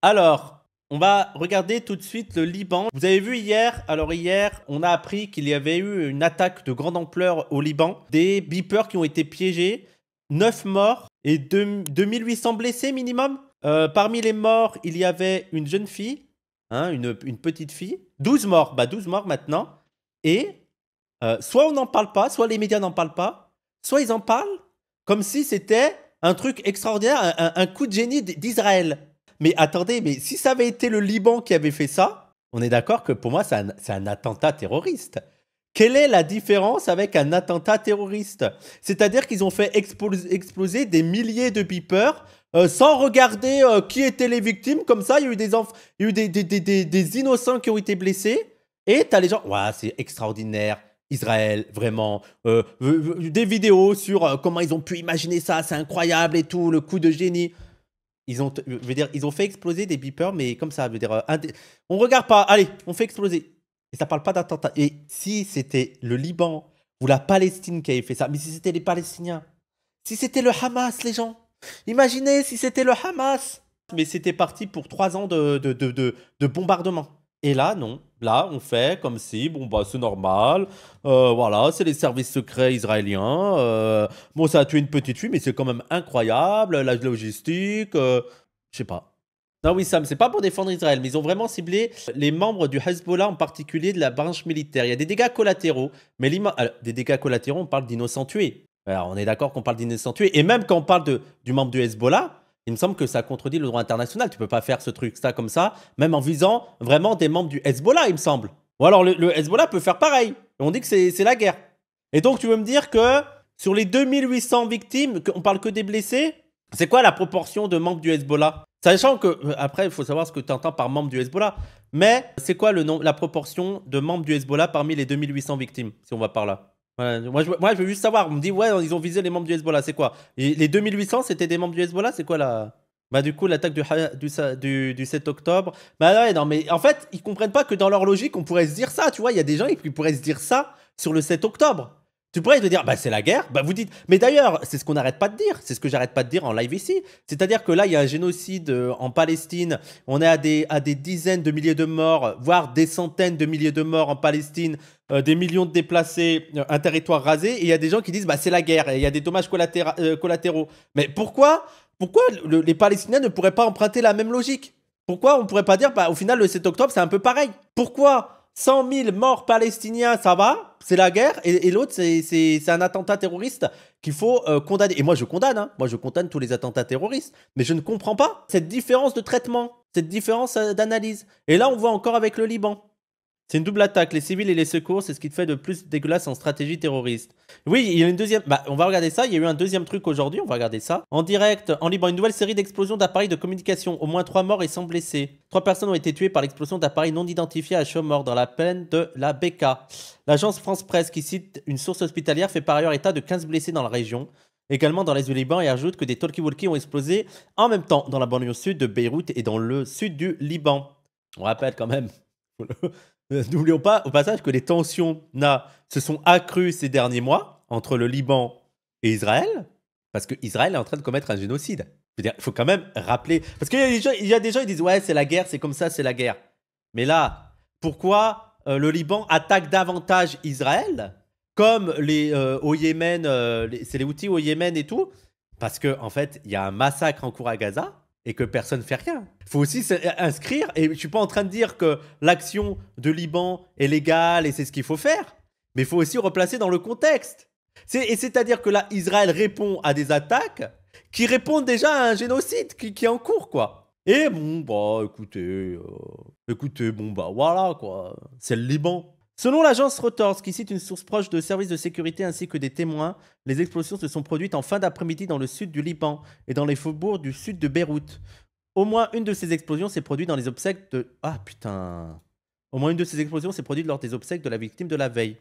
Alors, on va regarder tout de suite le Liban. Vous avez vu hier, alors hier, on a appris qu'il y avait eu une attaque de grande ampleur au Liban. Des beepers qui ont été piégés, 9 morts et 2800 blessés minimum. Euh, parmi les morts, il y avait une jeune fille, hein, une, petite fille. 12 morts, bah 12 morts maintenant. Et euh, soit on n'en parle pas, soit les médias n'en parlent pas, soit ils en parlent comme si c'était un truc extraordinaire, un coup de génie d'Israël. Mais attendez, mais si ça avait été le Liban qui avait fait ça, on est d'accord que pour moi, c'est un, attentat terroriste. Quelle est la différence avec un attentat terroriste C'est-à-dire qu'ils ont fait exploser des milliers de beepers euh, sans regarder euh, qui étaient les victimes. Comme ça, il y a eu des, il y a eu des, innocents qui ont été blessés. Et t'as les gens, ouais, c'est extraordinaire. Israël, vraiment. Euh, des vidéos sur comment ils ont pu imaginer ça, c'est incroyable et tout, le coup de génie. Ils ont, dire, ils ont fait exploser des beepers, mais comme ça, je veux dire, euh, on regarde pas, allez, on fait exploser. Et ça parle pas d'attentat. Et si c'était le Liban ou la Palestine qui avait fait ça, mais si c'était les Palestiniens, si c'était le Hamas, les gens, imaginez si c'était le Hamas. Mais c'était parti pour trois ans de, de bombardement. Et là, non. Là, on fait comme si, bon, bah, c'est normal. Euh, voilà, c'est les services secrets israéliens. Euh, bon, ça a tué une petite fille, mais c'est quand même incroyable. La logistique, euh, je sais pas. Non, oui, Sam, c'est pas pour défendre Israël, mais ils ont vraiment ciblé les membres du Hezbollah, en particulier de la branche militaire. Il y a des dégâts collatéraux, mais des dégâts collatéraux, on parle d'innocents tués. Alors, on est d'accord qu'on parle d'innocents tués. Et même quand on parle de, du membre du Hezbollah, il me semble que ça contredit le droit international. Tu peux pas faire ce truc, ça comme ça, même en visant vraiment des membres du Hezbollah, il me semble. Ou alors le, Hezbollah peut faire pareil. On dit que c'est la guerre. Et donc tu veux me dire que sur les 2800 victimes, on parle que des blessés, c'est quoi la proportion de membres du Hezbollah Sachant que, euh, après, il faut savoir ce que tu entends par membres du Hezbollah. Mais c'est quoi le la proportion de membres du Hezbollah parmi les 2800 victimes, si on va par là moi, je, veux juste savoir. On me dit, ouais, ils ont visé les membres du Hezbollah, c'est quoi Les 2800, c'était des membres du Hezbollah, c'est quoi la. Bah, du coup, l'attaque du, du, 7 octobre. Bah, ouais, non, mais en fait, ils comprennent pas que dans leur logique, on pourrait se dire ça, tu vois. Il y a des gens qui pourraient se dire ça sur le 7 octobre. Tu pourrais te dire, bah, c'est la guerre. Bah, vous dites, mais d'ailleurs, c'est ce qu'on n'arrête pas de dire. C'est ce que j'arrête pas de dire en live ici. C'est-à-dire que là, il y a un génocide euh, en Palestine. On est à des, à des dizaines de milliers de morts, voire des centaines de milliers de morts en Palestine, euh, des millions de déplacés, euh, un territoire rasé. Et il y a des gens qui disent, bah, c'est la guerre. Et il y a des dommages collatéraux. Mais pourquoi, pourquoi les Palestiniens ne pourraient pas emprunter la même logique Pourquoi on ne pourrait pas dire, bah, au final, le 7 octobre, c'est un peu pareil Pourquoi 100 000 morts palestiniens, ça va, c'est la guerre. Et, l'autre, c'est un attentat terroriste qu'il faut euh, condamner. Et moi, je condamne, hein. moi, je condamne tous les attentats terroristes. Mais je ne comprends pas cette différence de traitement, cette différence euh, d'analyse. Et là, on voit encore avec le Liban. C'est une double attaque, les civils et les secours, c'est ce qui te fait de plus dégueulasse en stratégie terroriste. Oui, il y a une deuxième. Bah, on va regarder ça. Il y a eu un deuxième truc aujourd'hui, on va regarder ça. En direct, en Liban, une nouvelle série d'explosions d'appareils de communication. Au moins trois morts et 100 blessés. Trois personnes ont été tuées par l'explosion d'appareils non identifiés à Chomor dans la plaine de la Beka. L'agence France Presse, qui cite une source hospitalière, fait par ailleurs état de 15 blessés dans la région également dans l'Est du Liban et ajoute que des talkie-walkies ont explosé en même temps dans la banlieue sud de Beyrouth et dans le sud du Liban. On rappelle quand même, N'oublions pas au passage que les tensions na, se sont accrues ces derniers mois entre le Liban et Israël, parce que Israël est en train de commettre un génocide. il faut quand même rappeler. Parce qu'il y, a des gens, qui disent Ouais, c'est la guerre, c'est comme ça, c'est la guerre. Mais là, pourquoi euh, le Liban attaque davantage Israël, comme les, euh, au Yémen, euh, c'est les outils au Yémen et tout Parce qu'en fait, il y a un massacre en cours à Gaza et que personne ne fait rien. Il faut aussi euh, inscrire, et je ne suis pas en train de dire que l'action de Liban est légale et c'est ce qu'il faut faire, mais il faut aussi replacer dans le contexte. Et c'est-à-dire que là, Israël répond à des attaques qui répondent déjà à un génocide qui, est en cours, quoi. Et bon, bah écoutez, euh, écoutez, bon, bah voilà, quoi. C'est le Liban. Selon l'agence Reuters, qui cite une source proche de services de sécurité ainsi que des témoins, les explosions se sont produites en fin d'après-midi dans le sud du Liban et dans les faubourgs du sud de Beyrouth. Au moins une de ces explosions s'est produite dans les obsèques de... Ah putain Au moins une de ces explosions s'est produite lors des obsèques de la victime de la veille.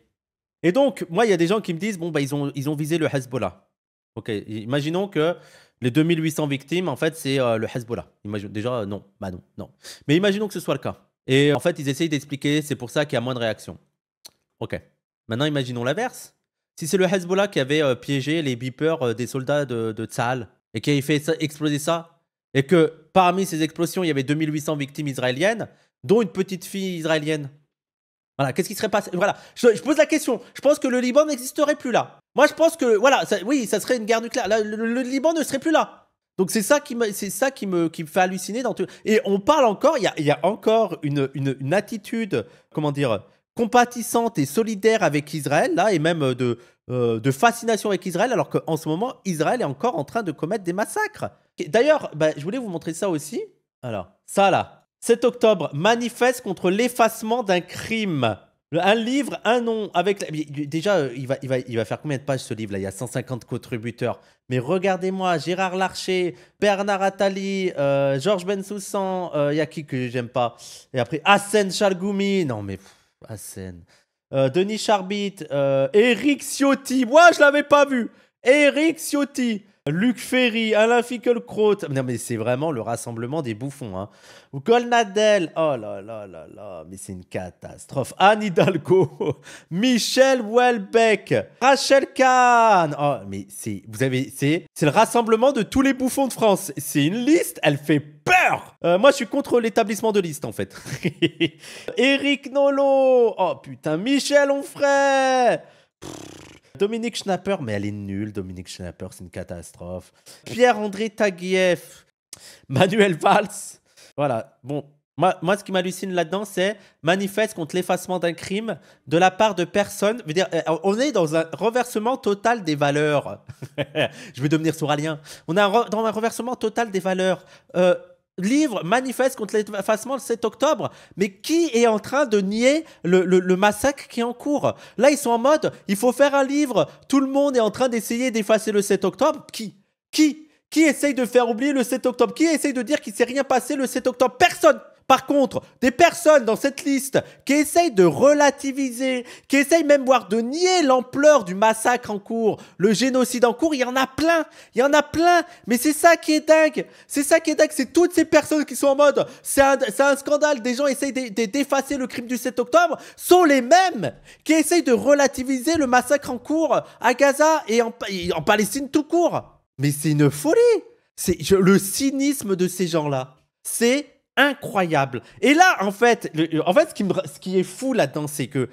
Et donc, moi, il y a des gens qui me disent, bon, bah, ils ont, ils ont visé le Hezbollah. Ok, imaginons que les 2800 victimes, en fait, c'est euh, le Hezbollah. Déjà, non, bah non, non. Mais imaginons que ce soit le cas. Et en fait, ils essayent d'expliquer, c'est pour ça qu'il y a moins de réactions. Ok. Maintenant, imaginons l'inverse. Si c'est le Hezbollah qui avait euh, piégé les beepers euh, des soldats de, de et qui avait fait exploser ça, et que parmi ces explosions, il y avait 2800 victimes israéliennes, dont une petite fille israélienne. Voilà, qu'est-ce qui serait passé Voilà, je, pose la question. Je pense que le Liban n'existerait plus là. Moi, je pense que, voilà, oui, ça serait une guerre nucléaire. le, Liban ne serait plus là. Donc c'est ça qui me, c'est ça qui me, qui me fait halluciner dans tout. Et on parle encore, il y a, y a, encore une, une attitude, comment dire, compatissante et solidaire avec Israël, là, et même euh, de, euh, de fascination avec Israël, alors qu'en ce moment, Israël est encore en train de commettre des massacres. D'ailleurs, bah, je voulais vous montrer ça aussi. Alors, ça là. 7 octobre, manifeste contre l'effacement d'un crime. Un livre, un nom, avec... Déjà, euh, il va, il, va, il va faire combien de pages ce livre-là Il y a 150 contributeurs. Mais regardez-moi, Gérard Larcher, Bernard Attali, Georges Bensoussan, il y a qui que j'aime pas Et après, Hassan Chalgoumi. Non mais... Asen. Ah, euh, Denis Charbit, euh, Eric Ciotti. Moi, je l'avais pas vu. Eric Ciotti. Luc Ferry, Alain Fickelkraut. Non, mais c'est vraiment le rassemblement des bouffons. Hein. Ou Colnadel. Oh là là là là. Mais c'est une catastrophe. Anne Hidalgo. Michel Welbeck. Rachel Kahn. Oh, mais c'est. Vous avez. C'est, c'est le rassemblement de tous les bouffons de France. C'est une liste. Elle fait peur. Euh, moi, je suis contre l'établissement de liste, en fait. Eric Nolo. Oh putain. Michel Onfray. Pfff. Dominique Schnapper, mais elle est nulle, Dominique Schnapper, c'est une catastrophe. Pierre-André Taguieff, Manuel Valls. Voilà, bon, moi, moi, ce qui m'hallucine là-dedans, c'est manifeste contre l'effacement d'un crime de la part de personne. veux dire, euh, on est dans un renversement total des valeurs. Je vais devenir souralien. On est dans un renversement total des valeurs. Euh, livre manifeste contre l'effacement le 7 octobre. Mais qui est en train de nier le, massacre qui est en cours Là, ils sont en mode, il faut faire un livre, tout le monde est en train d'essayer d'effacer le 7 octobre. Qui Qui Qui essaye de faire oublier le 7 octobre Qui essaye de dire qu'il s'est rien passé le 7 octobre Personne par contre, des personnes dans cette liste qui essayent de relativiser, qui essayent même voire de nier l'ampleur du massacre en cours, le génocide en cours, il y en a plein, il y en a plein, mais c'est ça qui est dingue, c'est ça qui est dingue, c'est toutes ces personnes qui sont en mode, c'est un, scandale, des gens essayent d'effacer le crime du 7 octobre, sont les mêmes qui essayent de relativiser le massacre en cours à Gaza et en, en Palestine tout court. Mais c'est une folie, c'est le cynisme de ces gens-là, c'est incroyable. Et là, en fait, en fait, ce qui, ce qui est fou là-dedans, c'est que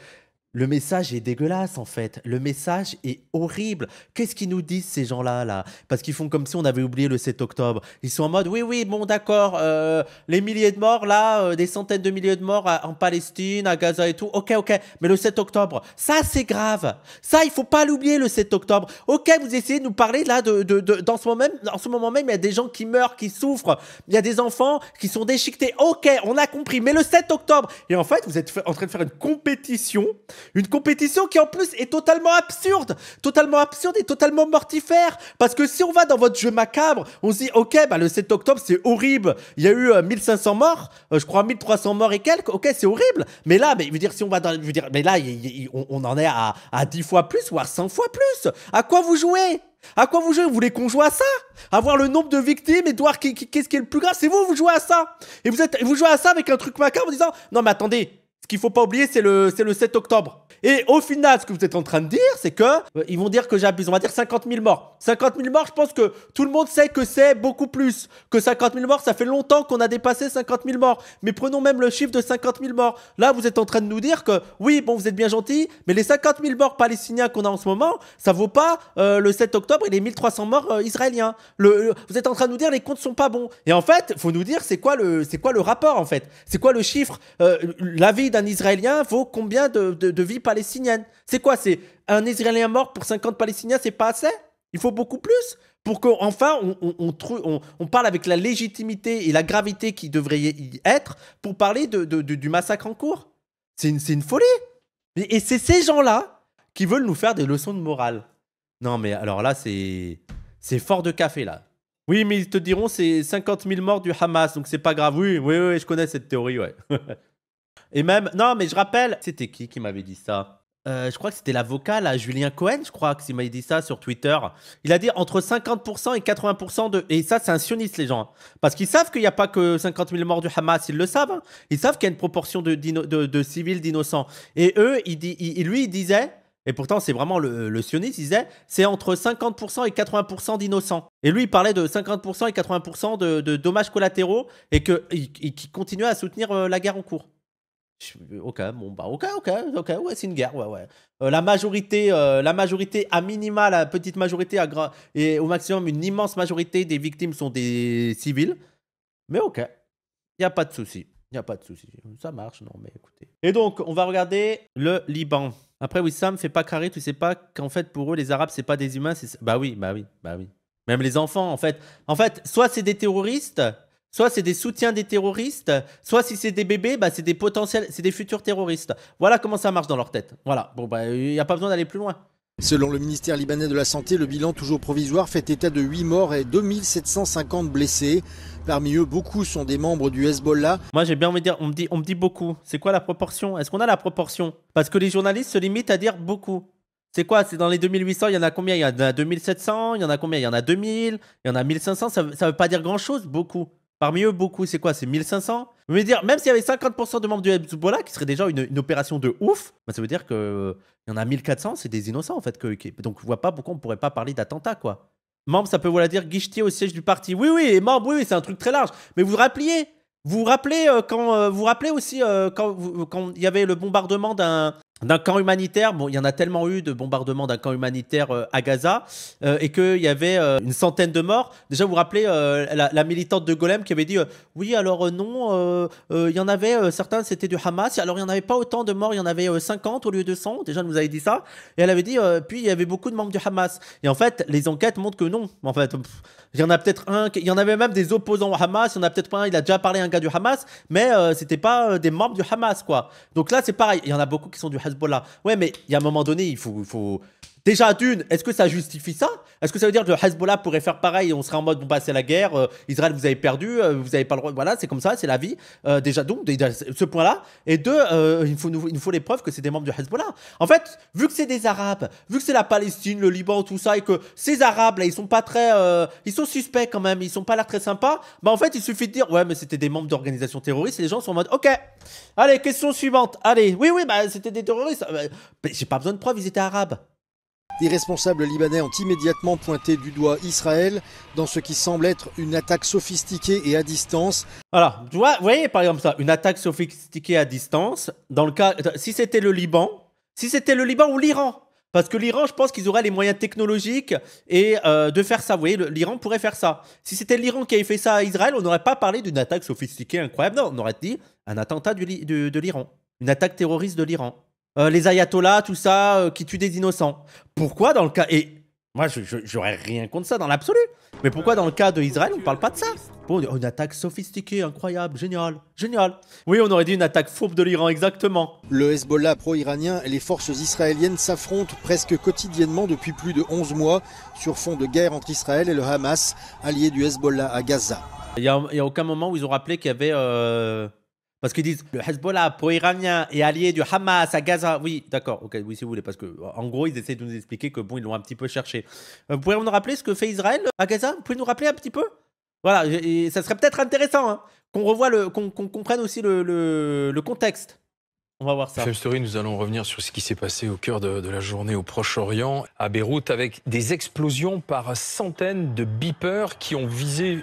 le message est dégueulasse en fait. Le message est horrible. Qu'est-ce qu'ils nous disent ces gens-là là, Parce qu'ils font comme si on avait oublié le 7 octobre. Ils sont en mode oui oui bon d'accord euh, les milliers de morts là, euh, des centaines de milliers de morts en Palestine, à Gaza et tout. Ok ok. Mais le 7 octobre, ça c'est grave. Ça il faut pas l'oublier le 7 octobre. Ok vous essayez de nous parler là de, de, de dans ce moment même, ce moment même il y a des gens qui meurent, qui souffrent. Il y a des enfants qui sont déchiquetés. Ok on a compris. Mais le 7 octobre et en fait vous êtes en train de faire une compétition une compétition qui en plus est totalement absurde, totalement absurde et totalement mortifère. Parce que si on va dans votre jeu macabre, on se dit ok, bah, le 7 octobre c'est horrible, il y a eu 1500 euh, morts, euh, je crois 1300 morts et quelques, ok c'est horrible. Mais là, mais il dire si on va dans, je dire, mais là on, en est à, 10 fois plus voire à 100 fois plus. À quoi vous jouez à quoi vous jouez Vous voulez qu'on joue à ça Avoir le nombre de victimes et de voir qu'est-ce qui, qui est le plus grave C'est vous, vous jouez à ça Et vous, êtes, vous jouez à ça avec un truc macabre en disant Non mais attendez, ce qu'il faut pas oublier, c'est le, c'est le 7 octobre. Et au final, ce que vous êtes en train de dire, c'est que euh, ils vont dire que j'abuse. On va dire 50 000 morts. 50 000 morts, je pense que tout le monde sait que c'est beaucoup plus que 50 000 morts. Ça fait longtemps qu'on a dépassé 50 000 morts. Mais prenons même le chiffre de 50 000 morts. Là, vous êtes en train de nous dire que oui, bon, vous êtes bien gentil, mais les 50 000 morts palestiniens qu'on a en ce moment, ça vaut pas euh, le 7 octobre et les 1300 morts euh, israéliens. Le, vous êtes en train de nous dire les comptes sont pas bons. Et en fait, faut nous dire c'est quoi le, c'est quoi le rapport en fait. C'est quoi le chiffre. la vie un Israélien vaut combien de, de, vies palestiniennes C'est quoi C'est un Israélien mort pour 50 Palestiniens, c'est pas assez Il faut beaucoup plus pour qu'enfin on, on, parle avec la légitimité et la gravité qui devrait y être pour parler de, du massacre en cours. C'est une, une, folie. Et, c'est ces gens-là qui veulent nous faire des leçons de morale. Non, mais alors là, c'est fort de café, là. Oui, mais ils te diront c'est 50 000 morts du Hamas, donc c'est pas grave. Oui, oui, oui, je connais cette théorie, ouais. Et même, non, mais je rappelle, c'était qui qui m'avait dit ça euh, je crois que c'était l'avocat, là, Julien Cohen, je crois, qui m'avait dit ça sur Twitter. Il a dit entre 50% et 80% de. Et ça, c'est un sioniste, les gens. Hein. Parce qu'ils savent qu'il n'y a pas que 50 000 morts du Hamas, ils le savent. Hein. Ils savent qu'il y a une proportion de, civils, d'innocents. Et eux, il lui, il disait, et pourtant, c'est vraiment le, sioniste, il disait, c'est entre 50% et 80% d'innocents. Et lui, il parlait de 50% et 80% de, dommages collatéraux et qu'il il continuait à soutenir euh, la guerre en cours. Euh, ok, bon, bah, ok, ok, ok, ouais, c'est une guerre, ouais, ouais. Euh, la majorité, euh, la majorité, à minima, la petite majorité, à et au maximum, une immense majorité des victimes sont des civils. Mais ok, il n'y a pas de souci. Il n'y a pas de souci. Ça marche, non, mais écoutez. Et donc, on va regarder le Liban. Après, oui, me fait pas carré, tu sais pas qu'en fait, pour eux, les Arabes, c'est pas des humains, c'est. Bah oui, bah oui, bah oui. Même les enfants, en fait. En fait, soit c'est des terroristes, Soit c'est des soutiens des terroristes, soit si c'est des bébés, bah, c'est des potentiels, c'est des futurs terroristes. Voilà comment ça marche dans leur tête. Voilà. Bon bah il n'y a pas besoin d'aller plus loin. Selon le ministère libanais de la Santé, le bilan toujours provisoire fait état de 8 morts et 2750 blessés. Parmi eux, beaucoup sont des membres du Hezbollah. Moi, j'ai bien envie de dire, on me dit, on me dit beaucoup. C'est quoi la proportion Est-ce qu'on a la proportion Parce que les journalistes se limitent à dire beaucoup. C'est quoi C'est dans les 2800, il y en a combien Il y en a 2700, il y en a combien Il y en a 2000, il y en a 1500, ça ne veut pas dire grand-chose, beaucoup. Parmi eux, beaucoup, c'est quoi C'est 1500 Vous dire, même s'il y avait 50% de membres du Hezbollah, qui serait déjà une, opération de ouf, bah, ça veut dire qu'il euh, il y en a 1400, c'est des innocents en fait. donc je vois pas pourquoi on pourrait pas parler d'attentat, quoi. Membre, ça peut vouloir dire guichetier au siège du parti. Oui, oui, membre, oui, oui c'est un truc très large. Mais vous rappeliez Vous rappelez, euh, quand, euh, vous, rappelez aussi quand il y avait le bombardement d'un d'un camp humanitaire. Bon, il y en a tellement eu de bombardements d'un camp humanitaire euh, à Gaza et euh, et qu'il y avait euh, une centaine de morts. Déjà, vous vous rappelez la, militante de Golem qui avait dit Oui, alors non, il y en avait, certains c'était du Hamas, alors il n'y en avait pas autant de morts, il y en avait 50 au lieu de 100. Déjà, elle nous avait dit ça. Et elle avait dit Puis il y avait beaucoup de membres du Hamas. Et en fait, les enquêtes montrent que non. En fait, il y en a peut-être un, il y en avait même des opposants au Hamas, il y en a peut-être pas un, il a déjà parlé à un gars du Hamas, mais c'était pas des membres du Hamas, quoi. Donc là, c'est pareil, il y en a beaucoup qui sont du Ouais, mais il y a un moment donné, il faut, Déjà d'une, est-ce que ça justifie ça Est-ce que ça veut dire que le Hezbollah pourrait faire pareil et on serait en mode bon bah c'est la guerre, euh, Israël vous avez perdu, euh, vous n'avez pas le droit, voilà c'est comme ça, c'est la vie. Euh, déjà donc ce point-là. Et deux, il faut nous, faut les preuves que c'est des membres du Hezbollah. En fait, vu que c'est des Arabes, vu que c'est la Palestine, le Liban, tout ça et que ces Arabes là ils sont pas très, ils sont suspects quand même, ils sont pas là très sympas. Bah en fait il suffit de dire ouais mais c'était des membres d'organisations terroristes et les gens sont en mode ok. Allez question suivante. Allez oui oui bah c'était des terroristes. J'ai pas besoin de preuves, ils étaient arabes. Des responsables libanais ont immédiatement pointé du doigt Israël dans ce qui semble être une attaque sophistiquée et à distance. Voilà, vous voyez par exemple ça, une attaque sophistiquée à distance, dans le cas, si c'était le Liban, si c'était le Liban ou l'Iran, parce que l'Iran, je pense qu'ils auraient les moyens technologiques et euh, de faire ça. Vous voyez, l'Iran pourrait faire ça. Si c'était l'Iran qui avait fait ça à Israël, on n'aurait pas parlé d'une attaque sophistiquée incroyable. Non, on aurait dit un attentat du, de, de l'Iran, une attaque terroriste de l'Iran. Euh, les ayatollahs, tout ça, euh, qui tuent des innocents. Pourquoi dans le cas. Et moi, j'aurais rien contre ça dans l'absolu. Mais pourquoi dans le cas de Israël, on parle pas de ça Bon, une attaque sophistiquée, incroyable, géniale. Géniale. Oui, on aurait dit une attaque fourbe de l'Iran, exactement. Le Hezbollah pro-iranien et les forces israéliennes s'affrontent presque quotidiennement depuis plus de 11 mois sur fond de guerre entre Israël et le Hamas, allié du Hezbollah à Gaza. Il n'y a, aucun moment où ils ont rappelé qu'il y avait. Euh, parce qu'ils disent le Hezbollah pour iranien est allié du Hamas à Gaza. Oui, d'accord, ok, oui, si vous voulez, parce que euh, en gros, ils essaient de nous expliquer que bon, ils l'ont un petit peu cherché. Euh, vous pouvez nous rappeler ce que fait Israël euh, à Gaza Vous pouvez nous rappeler un petit peu Voilà, et ça serait peut-être intéressant hein, qu'on revoie, le, qu'on, comprenne aussi le, contexte. On va voir ça. Femme Story, nous allons revenir sur ce qui s'est passé au cœur de, la journée au Proche-Orient, à Beyrouth, avec des explosions par centaines de beepers qui ont visé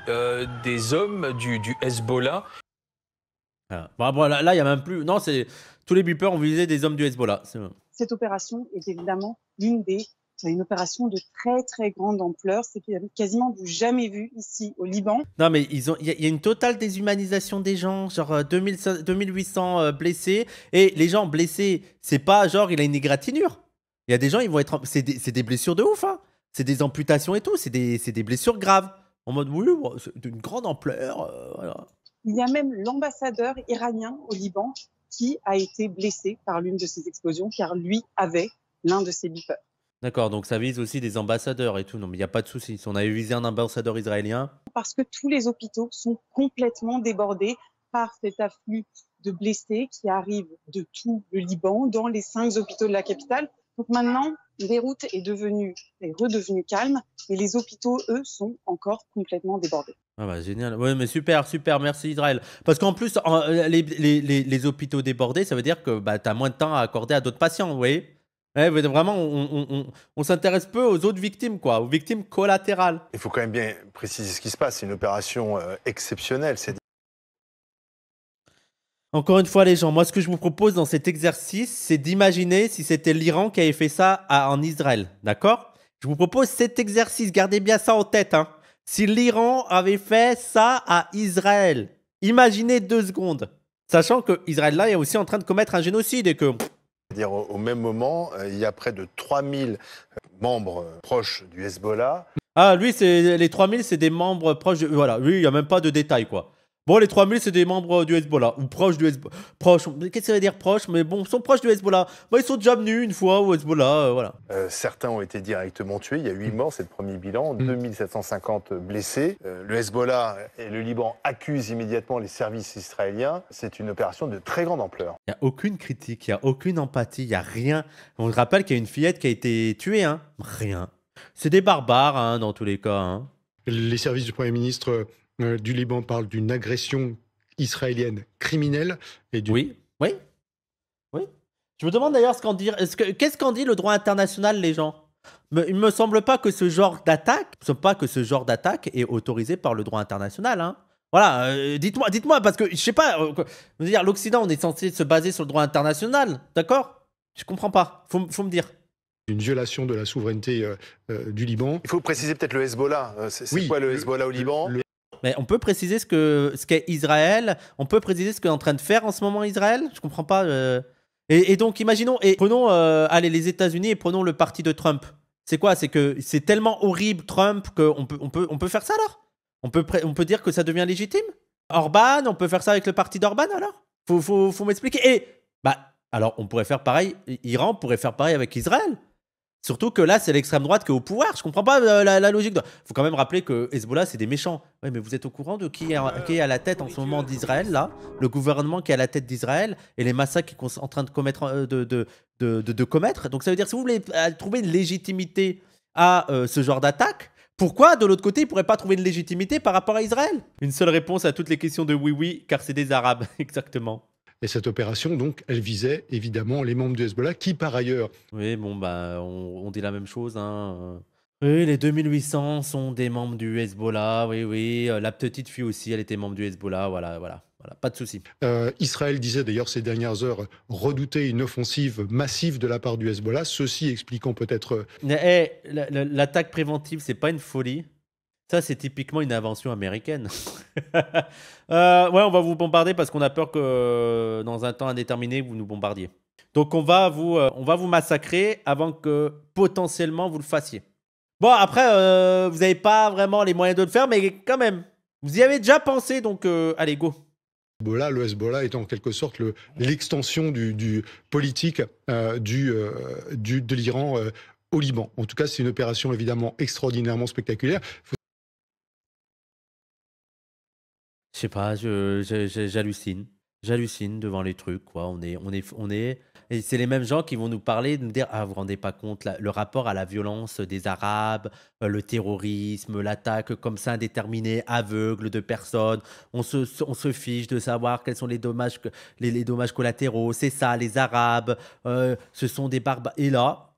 des hommes du, du Hezbollah. Ah. Bah, là, il y a même plus. Non, c'est tous les bipeurs ont visé des hommes du Hezbollah. Cette opération est évidemment l'une des une opération de très très grande ampleur, c'est quasiment jamais vu ici au Liban. Non mais ils ont, il y, a une totale déshumanisation des gens, genre 2800 euh, euh, blessés et les gens blessés, c'est pas genre il a une égratignure. Il y a des gens ils vont être, c'est des, blessures de ouf, hein. c'est des amputations et tout, c'est des, blessures graves. En mode oui, c'est d'une grande ampleur. Euh, voilà. Il y a même l'ambassadeur iranien au Liban qui a été blessé par l'une de ces explosions, car lui avait l'un de ses bipeurs. D'accord, donc ça vise aussi des ambassadeurs et tout. Non, mais il n'y a pas de souci. on avait visé un ambassadeur israélien. Parce que tous les hôpitaux sont complètement débordés par cet afflux de blessés qui arrivent de tout le Liban dans les cinq hôpitaux de la capitale. Donc maintenant, Beyrouth est est redevenue calme, mais les hôpitaux, eux, sont encore complètement débordés. Ah bah, génial. Ouais, mais super, super. Merci Israël. Parce qu'en plus, euh, les, hôpitaux débordés, ça veut dire que bah, tu as moins de temps à accorder à d'autres patients, vous voyez Vraiment, on, s'intéresse peu aux autres victimes, quoi, aux victimes collatérales. Il faut quand même bien préciser ce qui se passe. C'est une opération euh, exceptionnelle. C'est Encore une fois, les gens, moi, ce que je vous propose dans cet exercice, c'est d'imaginer si c'était l'Iran qui avait fait ça en Israël. D'accord Je vous propose cet exercice. Gardez bien ça en tête. hein si l'Iran avait fait ça à Israël. Imaginez deux secondes. Sachant que Israël là est aussi en train de commettre un génocide et que... C'est-à-dire au même moment, euh, il y a près de 3000 euh, membres euh, proches du Hezbollah. Ah, lui, les 3000, c'est des membres proches... Voilà, lui, il n'y a même pas de détails, quoi. Bon, les 3000, c'est des membres du Hezbollah, ou proches du Hezbollah. Proches, qu'est-ce que ça veut dire proches Mais bon, ils sont proches du Hezbollah. Bon, ils sont déjà venus une fois au Hezbollah, euh, voilà. Euh, certains ont été directement tués. Il y a 8 morts, c'est le premier bilan, 2750 mm. blessés. Euh, le Hezbollah et le Liban accusent immédiatement les services israéliens. C'est une opération de très grande ampleur. Il n'y a aucune critique, il n'y a aucune empathie, il n'y a rien. On le rappelle qu'il y a une fillette qui a été tuée, hein Rien. C'est des barbares, hein, dans tous les cas. Hein. Les services du Premier ministre euh, du Liban parle d'une agression israélienne criminelle. Et du... Oui, oui. Oui. Je me demande d'ailleurs ce qu'en Qu'est-ce qu'en dit le droit international, les gens Il Il me semble pas que ce genre d'attaque, pas que ce genre d'attaque est autorisé par le droit international. Hein. Voilà, euh, dites-moi, dites-moi parce que je sais pas. Euh, dire, l'Occident, on est censé se baser sur le droit international, d'accord Je comprends pas. Faut, faut me dire Une violation de la souveraineté du Liban. Il faut préciser peut-être le Hezbollah. C'est quoi le Hezbollah au Liban on peut préciser ce que ce qu'est Israël. On peut préciser ce qu'est en train de faire en ce moment Israël. Je comprends pas. Euh. Et, donc, imaginons et prenons euh, allez les États-Unis et prenons le parti de Trump. C'est quoi C'est que c'est tellement horrible Trump qu'on peut on peut on peut faire ça alors On peut on peut dire que ça devient légitime Orban, on peut faire ça avec le parti d'Orban alors Faut faut, faut m'expliquer. Et bah alors on pourrait faire pareil. Iran pourrait faire pareil avec Israël. Surtout que là, c'est l'extrême droite qui est au pouvoir. Je comprends pas euh, la, logique. Il faut quand même rappeler que Hezbollah, c'est des méchants. Oui, mais vous êtes au courant de qui est, à la tête en ce moment d'Israël, là Le gouvernement qui est à la tête d'Israël et les massacres qu'ils sont en train euh, de commettre, Donc ça veut dire, si vous voulez euh, trouver une légitimité à ce genre d'attaque, pourquoi de l'autre côté, ils ne pourraient pas trouver une légitimité par rapport à Israël Une seule réponse à toutes les questions de oui, oui, car c'est des Arabes, exactement. Et cette opération, donc, elle visait évidemment les membres du Hezbollah, qui par ailleurs. Oui, bon, bah, on, dit la même chose. Hein, euh. Oui, les 2800 sont des membres du Hezbollah. Oui, oui. Euh, la petite fille aussi, elle était membre du Hezbollah. Voilà, voilà. Voilà, pas de souci. Euh, Israël disait d'ailleurs ces dernières heures redouter une offensive massive de la part du Hezbollah, ceci expliquant peut-être. l'attaque préventive, c'est pas une folie. Ça, c'est typiquement une invention américaine. Euh, ouais, on va vous bombarder parce qu'on a peur que euh, dans un temps indéterminé, vous nous bombardiez. Donc, on va vous, euh, on va vous massacrer avant que potentiellement vous le fassiez. Bon, après, vous n'avez pas vraiment les moyens de le faire, mais quand même, vous y avez déjà pensé, donc allez, go. le Hezbollah est en quelque sorte l'extension du, du, politique du, du, de l'Iran au Liban. En tout cas, c'est une opération évidemment extraordinairement spectaculaire. Faut Je sais pas, j'hallucine. J'hallucine devant les trucs, quoi. On est, on est, on est. Et c'est les mêmes gens qui vont nous parler, nous dire Ah, vous vous rendez pas compte, le rapport à la violence des Arabes, euh, le terrorisme, l'attaque comme ça indéterminée, aveugle de personnes. On se, on se fiche de savoir quels sont les dommages, les, les dommages collatéraux. C'est ça, les Arabes, euh, ce sont des barbares. Et là,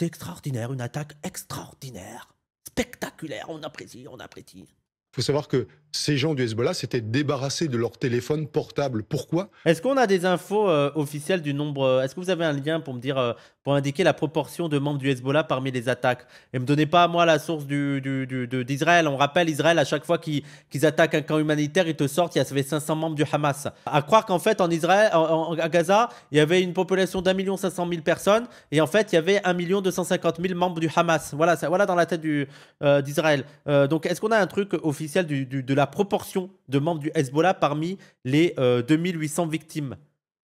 c'est extraordinaire, une attaque extraordinaire, spectaculaire. On apprécie, on apprécie faut savoir que ces gens du Hezbollah s'étaient débarrassés de leur téléphone portable. Pourquoi Est-ce qu'on a des infos euh, officielles du nombre euh, Est-ce que vous avez un lien pour me dire, euh, pour indiquer la proportion de membres du Hezbollah parmi les attaques Et me donnez pas, à moi, la source d'Israël. Du, On rappelle, Israël, à chaque fois qu'ils attaquent un camp humanitaire, ils te sortent, il y avait 500 membres du Hamas. À croire qu'en fait, en Israël, à Gaza, il y avait une population d'un million 500 mille personnes, et en fait, il y avait un million cent cinquante mille membres du Hamas. Voilà, ça, voilà dans la tête d'Israël. donc, est-ce qu'on a un truc officiel du, de la proportion de membres du Hezbollah parmi les 2800 euh, victimes.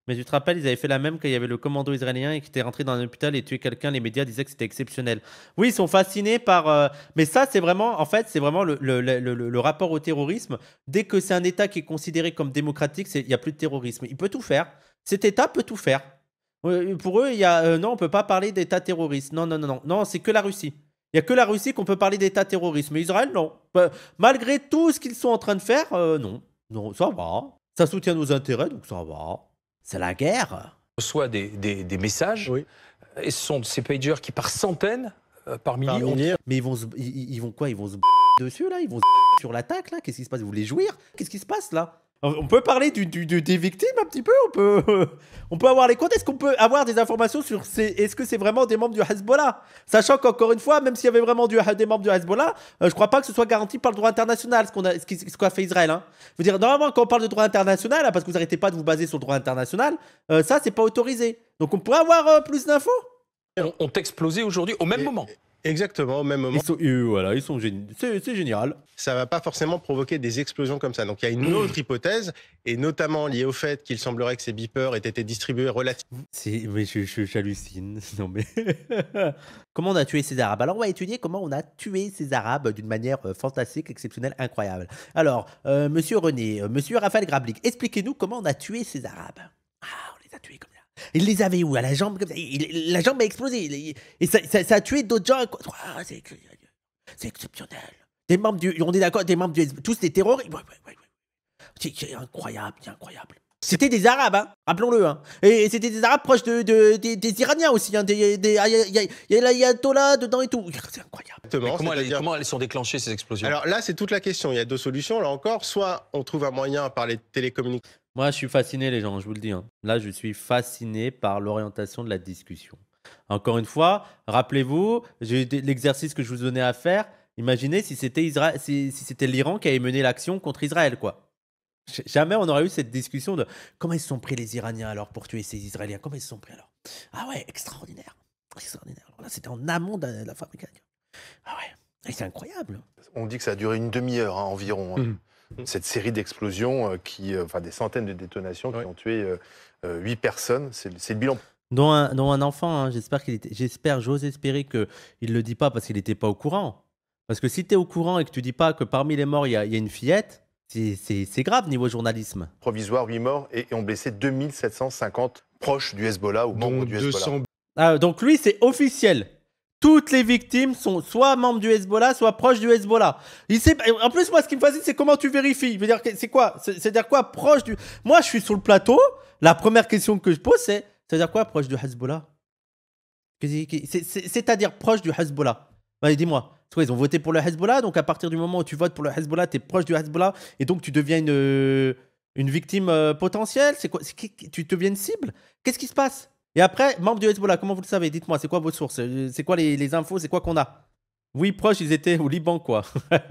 Mais tu te rappelles, ils avaient fait la même quand il y avait le commando israélien et qui était rentré dans un hôpital et tué quelqu'un. Les médias disaient que c'était exceptionnel. Oui, ils sont fascinés par. Euh, mais ça, c'est vraiment, en fait, c'est vraiment le, le, le, rapport au terrorisme. Dès que c'est un État qui est considéré comme démocratique, il n'y a plus de terrorisme. Il peut tout faire. Cet État peut tout faire. Euh, pour eux, il y a non, on peut pas parler d'État terroriste. Non, non, non, non, non, c'est que la Russie. Il n'y a que la Russie qu'on peut parler d'État terroriste. Mais Israël, non. Bah, malgré tout ce qu'ils sont en train de faire, euh, non. Non, ça va. Ça soutient nos intérêts, donc ça va. C'est la guerre. On reçoit des, des, messages. Oui. Et ce sont ces pagers qui, par centaines, euh, par milliers. Mais ils vont, ils, vont quoi Ils vont se dessus, là Ils vont se sur l'attaque, là Qu'est-ce qui se passe Vous voulez jouir Qu'est-ce qui se passe, là on peut parler des victimes un petit peu On peut, on peut avoir les comptes Est-ce qu'on peut avoir des informations sur est-ce que c'est vraiment des membres du Hezbollah Sachant qu'encore une fois, même s'il y avait vraiment des membres du Hezbollah, je euh, je crois pas que ce soit garanti par le droit international, ce qu'on a, ce qu'a fait Israël. Hein. dire, normalement, quand on parle de droit international, parce que vous n'arrêtez pas de vous baser sur le droit international, euh, ça, c'est pas autorisé. Donc on pourrait avoir euh, plus d'infos On ont explosé aujourd'hui au même moment. Exactement, au même moment. Euh, voilà, ils sont c'est génial. Ça va pas forcément provoquer des explosions comme ça. Donc il y a une mmh. autre hypothèse, et notamment liée au fait qu'il semblerait que ces beepers aient été distribués relativement. Si, mais je, je, j'hallucine. Non mais comment on a tué ces Arabes Alors on va étudier comment on a tué ces Arabes d'une manière euh, fantastique, exceptionnelle, incroyable. Alors euh, Monsieur René, Monsieur Raphaël Grablik, expliquez-nous comment on a tué ces Arabes. Ah, on les a tués comme ça. Il les avait où À la jambe comme ça. la jambe a explosé. et ça, a tué d'autres gens. c'est, exceptionnel. Des membres du, on est d'accord, des membres tous des terroristes. Oui oui oui. c'est, incroyable, c'est incroyable. C'était des Arabes, hein, rappelons-le. Hein. Et, c'était des Arabes proches de, des, Iraniens aussi. Hein. Il y a l'ayatollah dedans et tout. C'est incroyable. comment, elles, comment, elles, sont déclenchées, ces explosions Alors là, c'est toute la question. Il y a deux solutions, là encore. Soit on trouve un moyen par les télécommunications. Moi, je suis fasciné, les gens, je vous le dis. Hein. Là, je suis fasciné par l'orientation de la discussion. Encore une fois, rappelez-vous, j'ai l'exercice que je vous donnais à faire. Imaginez si c'était si, l'Iran qui avait mené l'action contre Israël, quoi. Jamais on aurait eu cette discussion de comment ils se sont pris les Iraniens alors pour tuer ces Israéliens. Comment ils se sont pris alors Ah ouais, extraordinaire, extraordinaire. là, c'était en amont de la, fabrication. Ah ouais, Et c'est incroyable. On dit que ça a duré une demi-heure hein, environ. Hein. Mmh cette série d'explosions, euh, qui, euh, enfin des centaines de détonations qui ont tué euh, huit personnes. C'est le bilan dont un, un, enfant. Hein. J'espère qu'il j'espère, j'ose espérer que il le dit pas parce qu'il n'était pas au courant. Parce que si tu es au courant et que tu dis pas que parmi les morts il y, a une fillette, c'est grave niveau journalisme. Provisoire, huit morts et, et blessé 2750 proches du Hezbollah ou membres du Hezbollah. Ah, donc lui, c'est officiel. Toutes les victimes sont soit membres du Hezbollah, soit proches du Hezbollah. Il en plus, moi, ce qui me fascine, c'est comment tu vérifies. dire, c'est quoi C'est-à-dire quoi proche du. Moi, je suis sur le plateau. La première question que je pose, c'est c'est-à-dire quoi proche du Hezbollah C'est-à-dire proche du Hezbollah. dis-moi. Soit ils ont voté pour le Hezbollah, donc à partir du moment où tu votes pour le Hezbollah, tu es proche du Hezbollah et donc tu deviens une, victime euh, potentielle. C'est quoi Tu deviens une cible Qu'est-ce qui se passe et après, membre du Hezbollah, comment vous le savez Dites-moi, c'est quoi vos source euh, C'est quoi les, infos C'est quoi qu'on a oui, proche, ils étaient au Liban, quoi.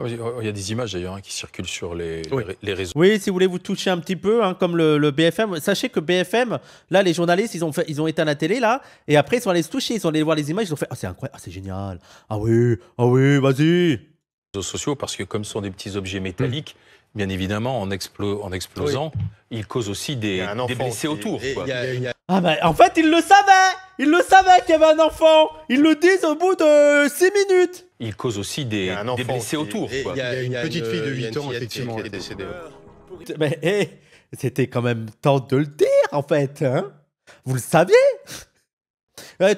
Oh, oh, il y a des images d'ailleurs hein, qui circulent sur les, les, réseaux. Oui, si vous voulez vous toucher un petit peu, hein, comme le, BFM. Sachez que BFM, là, les journalistes, ils ont, fait, ils ont éteint la télé, là, et après, ils sont allés se toucher, ils sont allés voir les images, ils ont fait Ah, c'est incroyable, ah, c'est génial, ah oui, ah oui, vas-y. Réseaux sociaux, parce que comme ce sont des petits objets métalliques, bien évidemment, en, en explosant, ils causent aussi des, blessés autour. Quoi. y a... Ah bah en fait ils le savaient Ils le savaient qu'il y avait un enfant Ils le disent au bout de 6 minutes Il cause aussi des, blessés autour. Il y, a une petite fille de 8 ans effectivement qui est décédée. Mais hé, c'était quand même temps de le dire en fait. Hein. Vous le saviez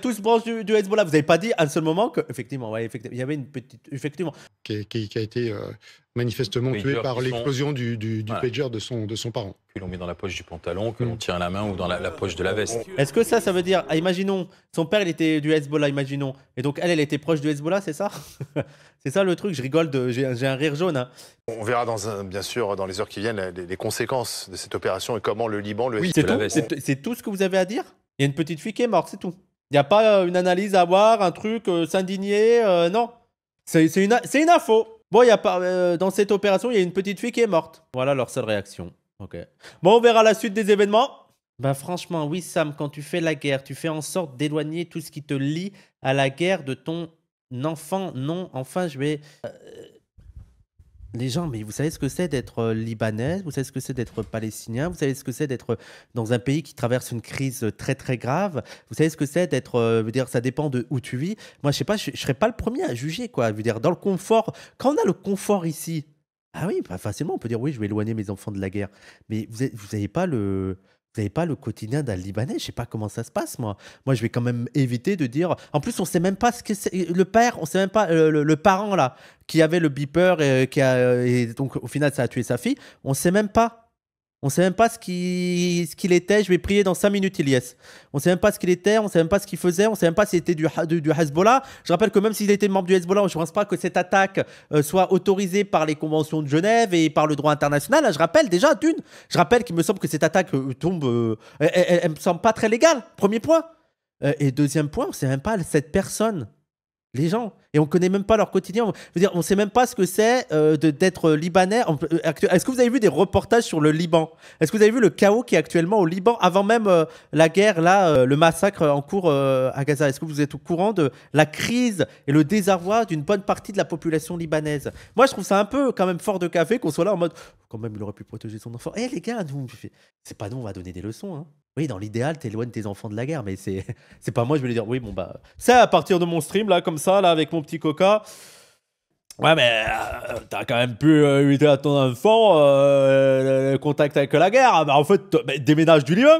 tous branches du, du Hezbollah. Vous n'avez pas dit à un seul moment que, effectivement, il y avait une petite. Effectivement. Qui, a été euh, manifestement tué par l'explosion du, pager de son, de son parent. Que l'on met dans la poche du pantalon, que l'on hmm. tient à la main ou dans la, poche de la veste. Est-ce que ça, ça veut dire, ah, imaginons, son père, il était du Hezbollah, imaginons, et donc elle, elle était proche du Hezbollah, c'est ça C'est ça le truc, je rigole, j'ai un rire jaune. Hein. On verra dans bien sûr dans les heures qui viennent les, conséquences de cette opération et comment le Liban, le oui, c'est tout, C'est tout ce que vous avez à dire Il y a une petite fille qui est morte, c'est tout. Il n'y a pas euh, une analyse à voir, un truc, euh, s'indigner, euh, non. C'est une, une, info. Bon, y a pas, dans cette opération, il y a une petite fille qui est morte. Voilà leur seule réaction. Ok. Bon, on verra la suite des événements. Ben franchement, oui Sam, quand tu fais la guerre, tu fais en sorte d'éloigner tout ce qui te lie à la guerre de ton enfant. Non, enfin, je vais les gens, mais vous savez ce que c'est d'être euh, libanais, vous savez ce que c'est d'être palestinien, vous savez ce que c'est d'être euh, dans un pays qui traverse une crise euh, très très grave, vous savez ce que c'est d'être, dire, ça dépend de où tu vis. Moi, je sais pas, je, ne serais pas le premier à juger, quoi. Je veux dire, dans le confort, quand on a le confort ici, ah oui, bah, facilement, on peut dire oui, je vais éloigner mes enfants de la guerre, mais vous n'avez pas le, vous n'avez pas le quotidien d'un Libanais. Je sais pas comment ça se passe, moi. Moi, je vais quand même éviter de dire. En plus, on sait même pas ce que c'est. Le père, on sait même pas. Euh, le, parent, là, qui avait le beeper et, euh, qui a, euh, donc, au final, ça a tué sa fille. On sait même pas on sait même pas ce qu'il était. Je vais prier dans 5 minutes, Ilyes. On sait même pas ce qu'il était, on sait même pas ce qu'il faisait, on sait même pas s'il était du, du, Hezbollah. Je rappelle que même s'il était membre du Hezbollah, je ne pense pas que cette attaque euh, soit autorisée par les conventions de Genève et par le droit international. je rappelle déjà d'une. Je rappelle qu'il me semble que cette attaque euh, tombe. Euh, elle, ne me semble pas très légale. Premier point. et deuxième point, on sait même pas cette personne les gens. Et on connaît même pas leur quotidien. on dire, on sait même pas ce que c'est euh, de d'être euh, libanais. Euh, est-ce que vous avez vu des reportages sur le Liban Est-ce que vous avez vu le chaos qui est actuellement au Liban avant même la guerre, là, le massacre en cours à Gaza Est-ce que vous êtes au courant de la crise et le désarroi d'une bonne partie de la population libanaise Moi, je trouve ça un peu quand même fort de café qu'on soit là en mode quand même, il aurait pu protéger son enfant. Eh les gars, nous, c'est pas nous, on va donner des leçons. Hein. Oui, dans l'idéal, t'éloignes tes enfants de la guerre, mais c'est, c'est pas moi, je vais dire, oui, bon, bah, ça, à partir de mon stream, là, comme ça, là, avec mon petit coca, Ouais, mais euh, t'as quand même pu euh, éviter à ton enfant euh, le contact avec la guerre. Ah, bah, en fait, déménage du lieu.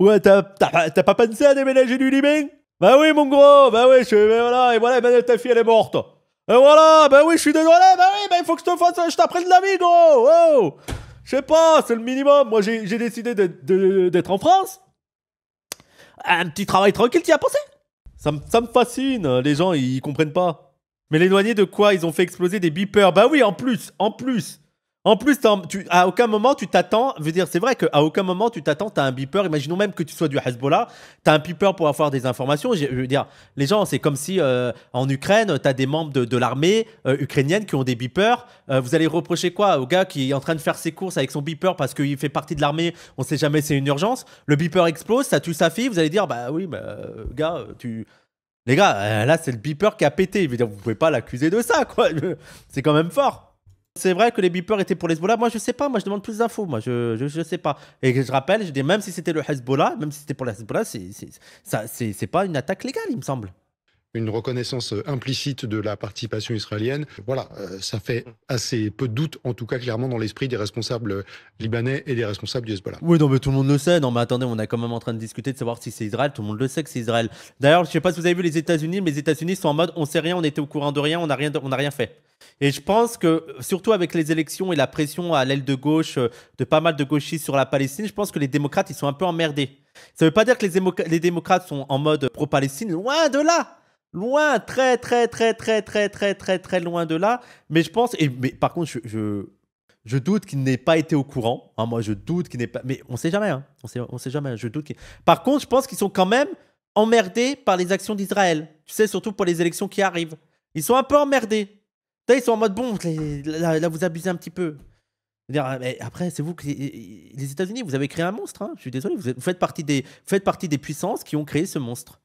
Ouais, t'as pas pensé à déménager du Liban Bah oui, mon gros, bah oui, je, mais voilà, et voilà, et ta fille, elle est morte. Et voilà, bah oui, je suis désolé, bah oui, bah il faut que je te fasse, je t'apprenne la vie, gros. Je sais pas, c'est le minimum. Moi, j'ai décidé d'être en France. Un petit travail tranquille, t'y as pensé ça, me fascine. Les gens, ils comprennent pas. Mais les de quoi ils ont fait exploser des beepers Bah oui, en plus, en plus. En plus, tu, à aucun moment tu t'attends, Veux dire, c'est vrai qu'à aucun moment tu t'attends, tu un beeper, imaginons même que tu sois du Hezbollah, tu as un beeper pour avoir des informations. Je veux dire, les gens, c'est comme si euh, en Ukraine, tu as des membres de, l'armée euh, ukrainienne qui ont des beepers. Euh, vous allez reprocher quoi au gars qui est en train de faire ses courses avec son beeper parce qu'il fait partie de l'armée, on sait jamais c'est une urgence. Le beeper explose, ça tue sa fille, vous allez dire, bah oui, mais gars, tu. Les gars, là, c'est le beeper qui a pété. Vous pouvez pas l'accuser de ça, quoi. C'est quand même fort. C'est vrai que les beepers étaient pour Hezbollah, Moi, je sais pas. Moi, je demande plus d'infos. Moi, je, je, sais pas. Et je rappelle, je dis, même si c'était le Hezbollah, même si c'était pour le Hezbollah, c'est pas une attaque légale, il me semble une reconnaissance euh, implicite de la participation israélienne. Voilà, euh, ça fait assez peu de doute, en tout cas clairement dans l'esprit des responsables euh, libanais et des responsables du Hezbollah. Oui, non, mais tout le monde le sait. Non, mais attendez, on est quand même en train de discuter de savoir si c'est Israël. Tout le monde le sait que c'est Israël. D'ailleurs, je ne sais pas si vous avez vu les États-Unis, mais les États-Unis sont en mode on ne sait rien, on était au courant de rien, on n'a rien, on rien fait. Et je pense que, surtout avec les élections et la pression à l'aile de gauche de pas mal de gauchistes sur la Palestine, je pense que les démocrates, ils sont un peu emmerdés. Ça ne veut pas dire que les, les démocrates sont en mode pro-Palestine, loin de là. Loin, très, très, très, très, très, très, très, très loin de là. Mais je pense, et, mais par contre, je, je, je doute qu'il n'ait pas été au courant. Hein. moi, je doute qu'il n'ait pas. Mais on sait jamais. Hein. On sait, on sait jamais. Je doute. Par contre, je pense qu'ils sont quand même emmerdés par les actions d'Israël. Tu sais, surtout pour les élections qui arrivent. Ils sont un peu emmerdés. ils sont en mode bon, là, là, vous abusez un petit peu. Mais après, c'est vous que les États-Unis, vous avez créé un monstre. Hein. Je suis désolé, vous, faites partie des, vous faites partie des puissances qui ont créé ce monstre.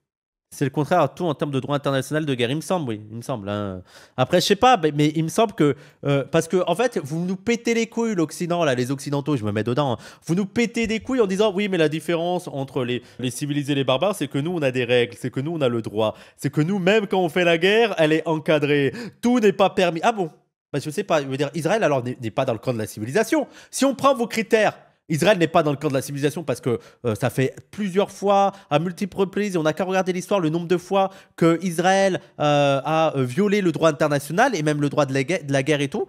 C'est le contraire à tout en termes de droit international de guerre, il me semble, oui, il me semble. Hein. Après, je sais pas, mais, il me semble que euh, parce que en fait, vous nous pétez les couilles, l'Occident, là, les Occidentaux, je me mets dedans. Hein. Vous nous pétez des couilles en disant oui, mais la différence entre les, civilisés et les barbares, c'est que nous, on a des règles, c'est que nous, on a le droit, c'est que nous, même quand on fait la guerre, elle est encadrée, tout n'est pas permis. Ah bon bah, je sais pas, je veux dire, Israël alors n'est pas dans le camp de la civilisation. Si on prend vos critères Israël n'est pas dans le camp de la civilisation parce que euh, ça fait plusieurs fois, à multiples reprises, et on n'a qu'à regarder l'histoire, le nombre de fois que Israël euh, a euh, violé le droit international et même le droit de la guerre, et tout.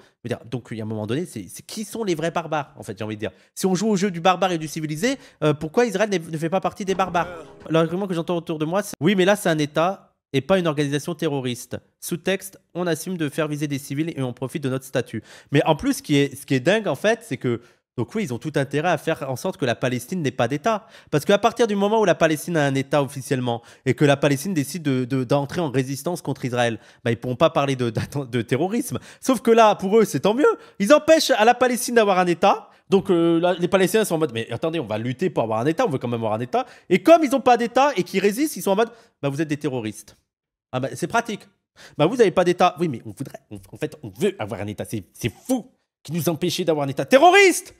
donc, il y a un moment donné, c'est qui sont les vrais barbares, en fait, j'ai envie de dire. Si on joue au jeu du barbare et du civilisé, pourquoi Israël ne fait pas partie des barbares L'argument que j'entends autour de moi, c'est oui, mais là, c'est un État et pas une organisation terroriste. Sous-texte, on assume de faire viser des civils et on profite de notre statut. Mais en plus, qui est, ce qui est dingue, en fait, c'est que donc oui, ils ont tout intérêt à faire en sorte que la Palestine n'ait pas d'État. Parce qu'à partir du moment où la Palestine a un État officiellement et que la Palestine décide d'entrer de, en résistance contre Israël, bah, ils ne pourront pas parler de, de, terrorisme. Sauf que là, pour eux, c'est tant mieux. Ils empêchent à la Palestine d'avoir un État. Donc euh, les Palestiniens sont en mode, mais attendez, on va lutter pour avoir un État, on veut quand même avoir un État. Et comme ils n'ont pas d'État et qu'ils résistent, ils sont en mode, bah, vous êtes des terroristes. Ah bah, c'est pratique. Bah, vous n'avez pas d'État. Oui, mais on voudrait, en fait, on veut avoir un État. C'est fou qui nous empêchait d'avoir un État terroriste.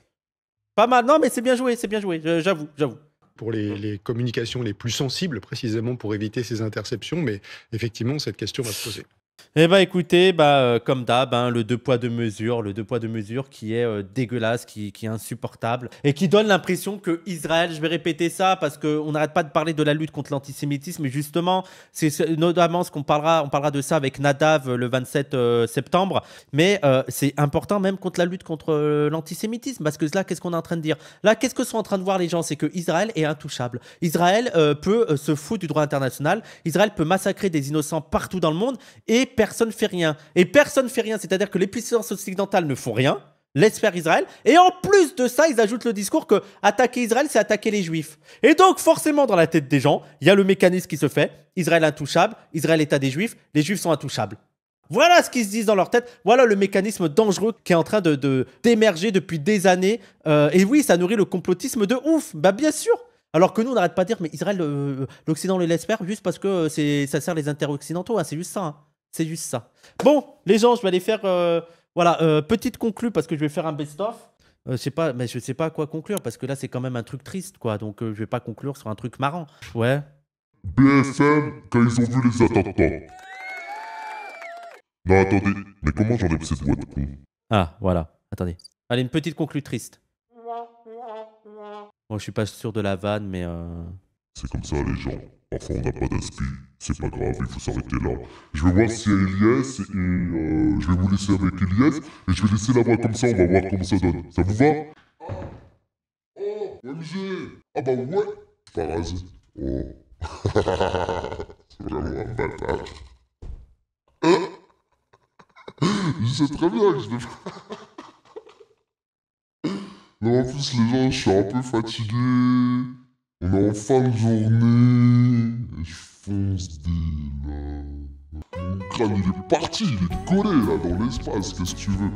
Pas mal, non, mais c'est bien joué, c'est bien joué, j'avoue, j'avoue pour les, communications les plus sensibles, précisément pour éviter ces interceptions. Mais effectivement, cette question va se poser. Eh bah écoutez, bah, euh, comme d'hab, hein, le deux poids deux mesures, le deux poids deux mesures qui est euh, dégueulasse, qui, est insupportable et qui donne l'impression que Israël, je vais répéter ça parce qu'on n'arrête pas de parler de la lutte contre l'antisémitisme et justement, c'est notamment ce qu'on parlera, on parlera de ça avec Nadav euh, le 27 septembre, mais c'est important même contre la lutte contre l'antisémitisme parce que là, qu'est-ce qu'on est en train de dire Là, qu'est-ce que sont en train de voir les gens C'est que Israël est intouchable. Israël peut se foutre du droit international, Israël peut massacrer des innocents partout dans le monde et personne ne fait rien. Et personne ne fait rien, c'est-à-dire que les puissances occidentales ne font rien, laissent faire Israël. Et en plus de ça, ils ajoutent le discours que attaquer Israël, c'est attaquer les Juifs. Et donc, forcément, dans la tête des gens, il y a le mécanisme qui se fait. Israël intouchable, Israël état des Juifs, les Juifs sont intouchables. Voilà ce qu'ils se disent dans leur tête. Voilà le mécanisme dangereux qui est en train de d'émerger depuis des années. Euh, et oui, ça nourrit le complotisme de ouf. Bah bien sûr. Alors que nous, on n'arrête pas de dire, mais Israël, euh, l'Occident les laisse faire juste parce que euh, ça sert les intérêts occidentaux. Hein, c'est juste ça. Hein. C'est juste ça. Bon, les gens, je vais aller faire. Euh, voilà, euh, petite conclue parce que je vais faire un best-of. Euh, je sais pas, mais je sais pas à quoi conclure parce que là, c'est quand même un truc triste, quoi. Donc, je vais pas conclure sur un truc marrant. Ouais. BFM, quand ils ont vu les attentats. Non, attendez, mais comment j'enlève cette voix de Ah, voilà. Attendez. Allez, une petite conclue triste. Bon, je suis pas sûr de la vanne, mais. C'est comme ça, les gens. Enfin, on n'a pas d'aspi, c'est pas grave, il faut s'arrêter là. Je vais voir s'il y a Elias et euh, je vais vous laisser avec Elias et je vais laisser la voix comme ça, on va voir comment ça donne. Ça vous va Oh, MG Ah bah ouais Parasite, Oh. c'est vraiment un bâtard. Hein Je sais très bien que je vais... non, en plus, les gens, je suis un peu fatigué. On est en fin de journée. Et je fonce des là. Mon crâne, il est parti, il est collé là dans l'espace, qu'est-ce que tu veux